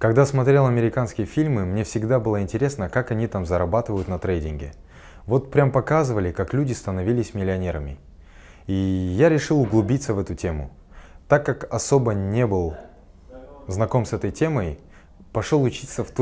Когда смотрел американские фильмы, мне всегда было интересно, как они там зарабатывают на трейдинге. Вот прям показывали, как люди становились миллионерами. И я решил углубиться в эту тему. Так как особо не был знаком с этой темой, пошел учиться в тур